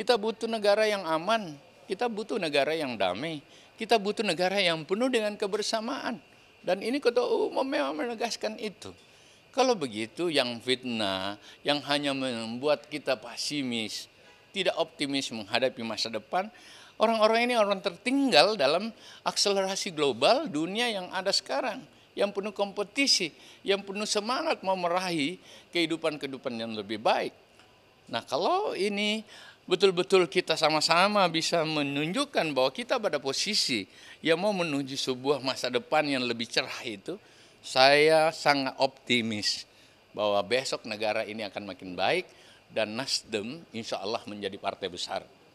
Kita butuh negara yang aman, kita butuh negara yang damai, kita butuh negara yang penuh dengan kebersamaan. Dan ini ketua umum memang menegaskan itu. Kalau begitu yang fitnah, yang hanya membuat kita pasimis, tidak optimis menghadapi masa depan, orang-orang ini orang tertinggal dalam akselerasi global dunia yang ada sekarang yang penuh kompetisi, yang penuh semangat mau meraih kehidupan-kehidupan yang lebih baik. Nah, kalau ini betul-betul kita sama-sama bisa menunjukkan bahwa kita pada posisi yang mau menuju sebuah masa depan yang lebih cerah itu, saya sangat optimis bahwa besok negara ini akan makin baik dan Nasdem insya Allah menjadi partai besar.